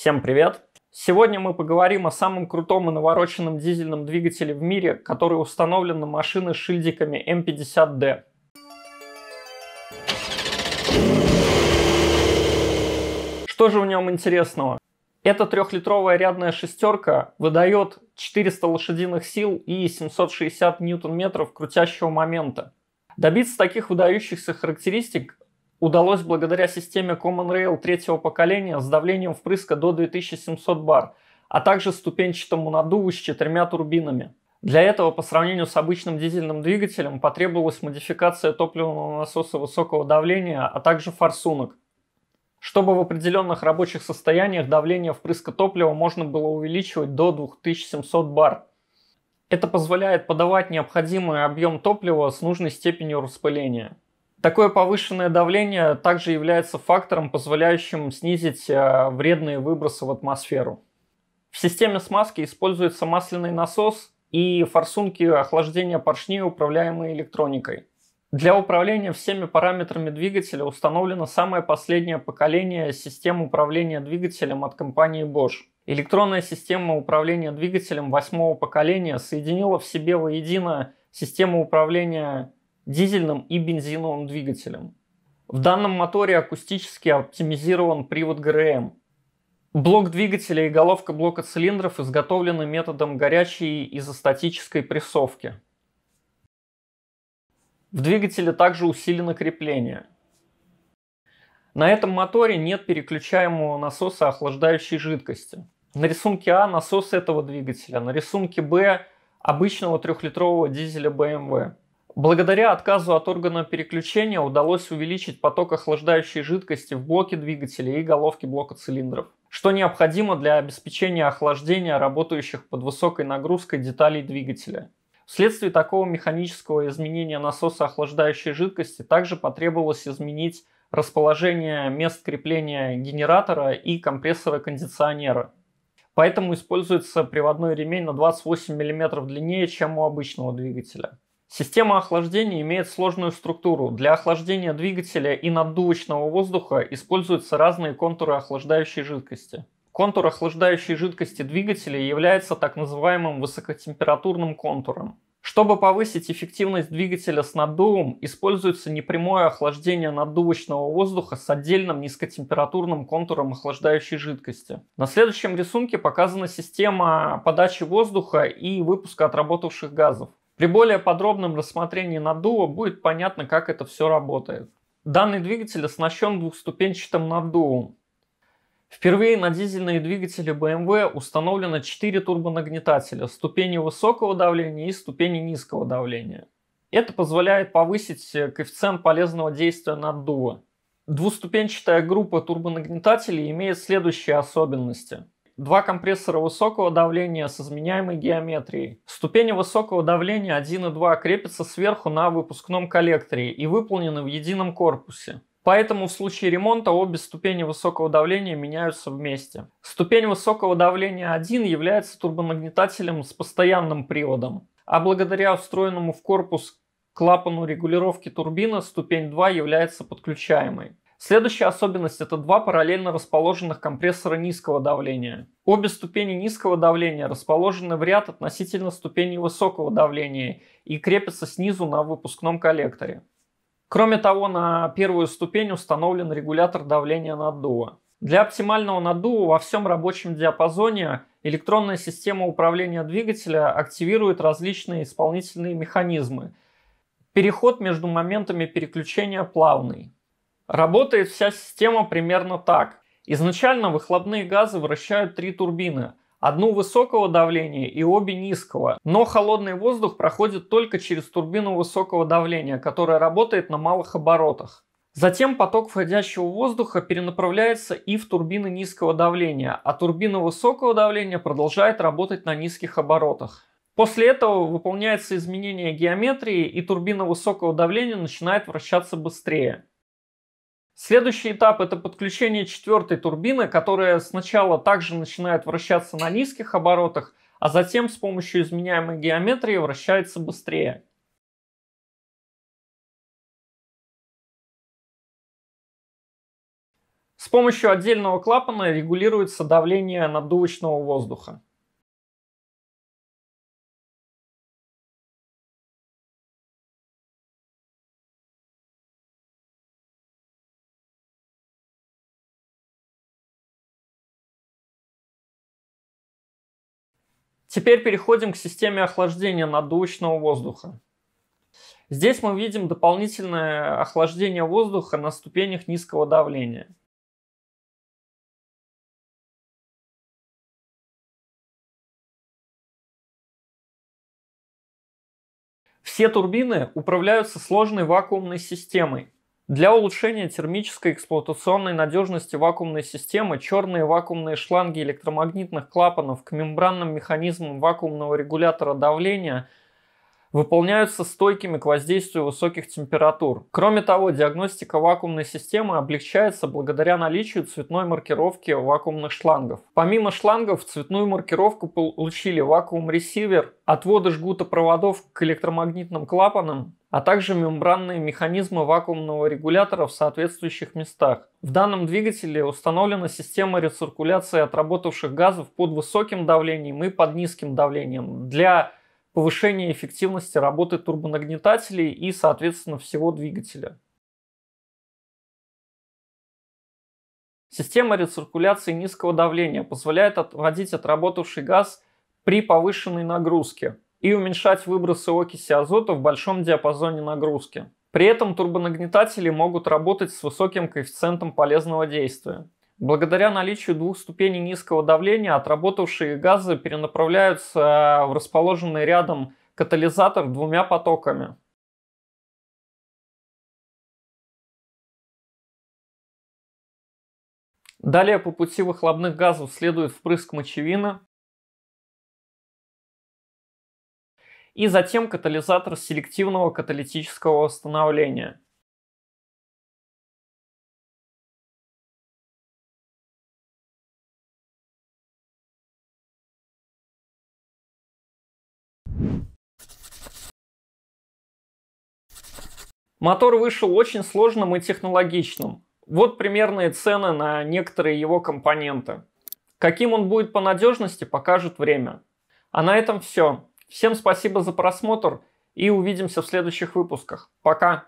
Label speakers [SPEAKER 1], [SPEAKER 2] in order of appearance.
[SPEAKER 1] Всем привет! Сегодня мы поговорим о самом крутом и навороченном дизельном двигателе в мире, который установлен на машины с шильдиками М50D. Что же в нем интересного? Эта трехлитровая рядная шестерка выдает 400 лошадиных сил и 760 ньютон-метров крутящего момента. Добиться таких выдающихся характеристик удалось благодаря системе Common Rail третьего поколения с давлением впрыска до 2700 бар, а также ступенчатому надуву с четырьмя турбинами. Для этого по сравнению с обычным дизельным двигателем потребовалась модификация топливного насоса высокого давления, а также форсунок. Чтобы в определенных рабочих состояниях давление впрыска топлива можно было увеличивать до 2700 бар. Это позволяет подавать необходимый объем топлива с нужной степенью распыления. Такое повышенное давление также является фактором, позволяющим снизить э, вредные выбросы в атмосферу. В системе смазки используется масляный насос и форсунки охлаждения поршней, управляемые электроникой. Для управления всеми параметрами двигателя установлено самое последнее поколение систем управления двигателем от компании Bosch. Электронная система управления двигателем восьмого поколения соединила в себе воедино систему управления дизельным и бензиновым двигателем. В данном моторе акустически оптимизирован привод ГРМ. Блок двигателя и головка блока цилиндров изготовлены методом горячей изостатической прессовки. В двигателе также усилено крепление. На этом моторе нет переключаемого насоса охлаждающей жидкости. На рисунке А насос этого двигателя, на рисунке Б обычного трехлитрового дизеля BMW. Благодаря отказу от органа переключения удалось увеличить поток охлаждающей жидкости в блоке двигателя и головке блока цилиндров, что необходимо для обеспечения охлаждения работающих под высокой нагрузкой деталей двигателя. Вследствие такого механического изменения насоса охлаждающей жидкости также потребовалось изменить расположение мест крепления генератора и компрессора кондиционера. Поэтому используется приводной ремень на 28 мм длиннее, чем у обычного двигателя. Система охлаждения имеет сложную структуру. Для охлаждения двигателя и наддувочного воздуха используются разные контуры охлаждающей жидкости. Контур охлаждающей жидкости двигателя является так называемым высокотемпературным контуром. Чтобы повысить эффективность двигателя с наддувом, используется непрямое охлаждение наддувочного воздуха с отдельным низкотемпературным контуром охлаждающей жидкости. На следующем рисунке показана система подачи воздуха и выпуска отработавших газов. При более подробном рассмотрении наддува будет понятно, как это все работает. Данный двигатель оснащен двухступенчатым наддувом. Впервые на дизельные двигатели BMW установлено 4 турбонагнетателя ступени высокого давления и ступени низкого давления. Это позволяет повысить коэффициент полезного действия наддува. Двуступенчатая группа турбонагнетателей имеет следующие особенности – Два компрессора высокого давления с изменяемой геометрией. Ступени высокого давления 1 и 2 крепятся сверху на выпускном коллекторе и выполнены в едином корпусе. Поэтому в случае ремонта обе ступени высокого давления меняются вместе. Ступень высокого давления 1 является турбонагнетателем с постоянным приводом, а благодаря встроенному в корпус клапану регулировки турбины ступень 2 является подключаемой. Следующая особенность – это два параллельно расположенных компрессора низкого давления. Обе ступени низкого давления расположены в ряд относительно ступеней высокого давления и крепятся снизу на выпускном коллекторе. Кроме того, на первую ступень установлен регулятор давления наддува. Для оптимального наддува во всем рабочем диапазоне электронная система управления двигателя активирует различные исполнительные механизмы. Переход между моментами переключения плавный. Работает вся система примерно так. Изначально выхлопные газы вращают три турбины. Одну высокого давления и обе низкого. Но холодный воздух проходит только через турбину высокого давления, которая работает на малых оборотах. Затем поток входящего воздуха перенаправляется и в турбины низкого давления, а турбина высокого давления продолжает работать на низких оборотах. После этого выполняется изменение геометрии, и турбина высокого давления начинает вращаться быстрее. Следующий этап это подключение четвертой турбины, которая сначала также начинает вращаться на низких оборотах, а затем с помощью изменяемой геометрии
[SPEAKER 2] вращается быстрее. С помощью отдельного клапана регулируется давление наддувочного воздуха. Теперь переходим к системе охлаждения
[SPEAKER 1] надувочного воздуха. Здесь мы видим дополнительное охлаждение
[SPEAKER 2] воздуха на ступенях низкого давления. Все турбины управляются сложной вакуумной системой,
[SPEAKER 1] для улучшения термической эксплуатационной надежности вакуумной системы черные вакуумные шланги электромагнитных клапанов к мембранным механизмам вакуумного регулятора давления выполняются стойкими к воздействию высоких температур. Кроме того, диагностика вакуумной системы облегчается благодаря наличию цветной маркировки вакуумных шлангов. Помимо шлангов, цветную маркировку получили вакуум-ресивер, отводы жгута проводов к электромагнитным клапанам, а также мембранные механизмы вакуумного регулятора в соответствующих местах. В данном двигателе установлена система рециркуляции отработавших газов под высоким давлением и под низким давлением для повышения эффективности работы турбонагнетателей и, соответственно, всего двигателя. Система рециркуляции низкого давления позволяет отводить отработавший газ при повышенной нагрузке и уменьшать выбросы окиси азота в большом диапазоне нагрузки. При этом турбонагнетатели могут работать с высоким коэффициентом полезного действия. Благодаря наличию двух ступеней низкого давления отработавшие газы перенаправляются в расположенный рядом
[SPEAKER 2] катализатор двумя потоками. Далее по пути выхлопных газов следует впрыск мочевины, и затем катализатор селективного каталитического восстановления. Мотор вышел очень сложным
[SPEAKER 1] и технологичным. Вот примерные цены на некоторые его компоненты. Каким он будет по надежности, покажет время. А на этом все. Всем спасибо за
[SPEAKER 2] просмотр и увидимся в следующих выпусках. Пока!